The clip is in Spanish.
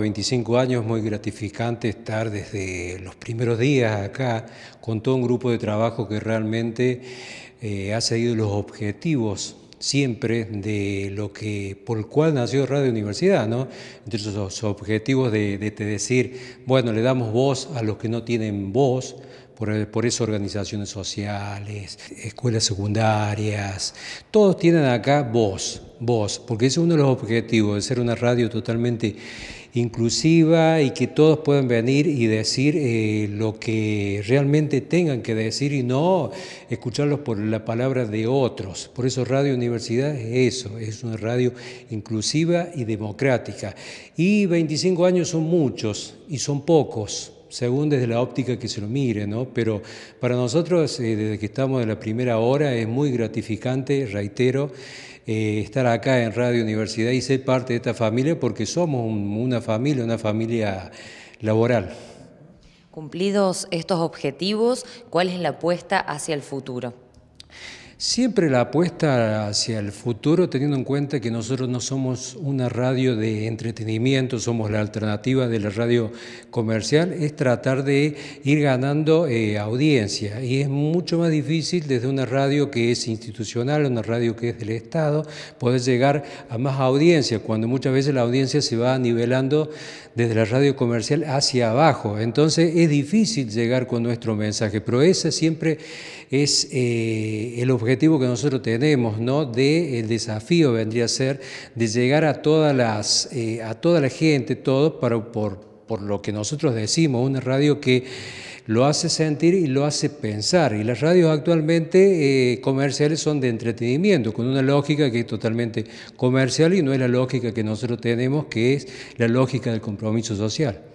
25 años, muy gratificante estar desde los primeros días acá con todo un grupo de trabajo que realmente eh, ha seguido los objetivos siempre de lo que por el cual nació Radio Universidad, ¿no? Entre esos objetivos de, de decir, bueno, le damos voz a los que no tienen voz, por, eh, por eso organizaciones sociales, escuelas secundarias, todos tienen acá voz, voz, porque ese es uno de los objetivos, de ser una radio totalmente inclusiva y que todos puedan venir y decir eh, lo que realmente tengan que decir y no escucharlos por la palabra de otros. Por eso Radio Universidad es eso, es una radio inclusiva y democrática. Y 25 años son muchos y son pocos según desde la óptica que se lo mire, ¿no? Pero para nosotros, eh, desde que estamos en la primera hora, es muy gratificante, reitero, eh, estar acá en Radio Universidad y ser parte de esta familia porque somos una familia, una familia laboral. Cumplidos estos objetivos, ¿cuál es la apuesta hacia el futuro? Siempre la apuesta hacia el futuro, teniendo en cuenta que nosotros no somos una radio de entretenimiento, somos la alternativa de la radio comercial, es tratar de ir ganando eh, audiencia. Y es mucho más difícil desde una radio que es institucional, una radio que es del Estado, poder llegar a más audiencia, cuando muchas veces la audiencia se va nivelando desde la radio comercial hacia abajo. Entonces es difícil llegar con nuestro mensaje, pero ese siempre es eh, el objetivo objetivo que nosotros tenemos, ¿no? De, el desafío vendría a ser de llegar a, todas eh, a toda la gente, todo, para, por, por lo que nosotros decimos, una radio que lo hace sentir y lo hace pensar. Y las radios actualmente eh, comerciales son de entretenimiento, con una lógica que es totalmente comercial y no es la lógica que nosotros tenemos, que es la lógica del compromiso social.